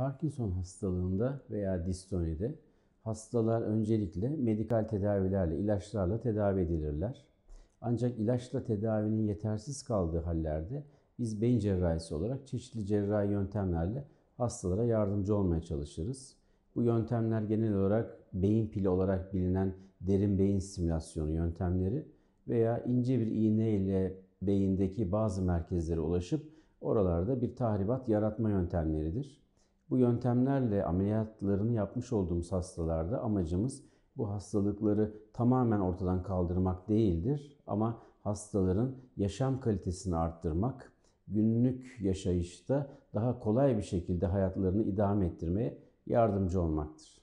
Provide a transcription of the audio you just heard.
Parkinson hastalığında veya distonide hastalar öncelikle medikal tedavilerle, ilaçlarla tedavi edilirler. Ancak ilaçla tedavinin yetersiz kaldığı hallerde biz beyin cerrahisi olarak çeşitli cerrahi yöntemlerle hastalara yardımcı olmaya çalışırız. Bu yöntemler genel olarak beyin pili olarak bilinen derin beyin simülasyonu yöntemleri veya ince bir iğne ile beyindeki bazı merkezlere ulaşıp oralarda bir tahribat yaratma yöntemleridir. Bu yöntemlerle ameliyatlarını yapmış olduğumuz hastalarda amacımız bu hastalıkları tamamen ortadan kaldırmak değildir ama hastaların yaşam kalitesini arttırmak, günlük yaşayışta daha kolay bir şekilde hayatlarını idame ettirmeye yardımcı olmaktır.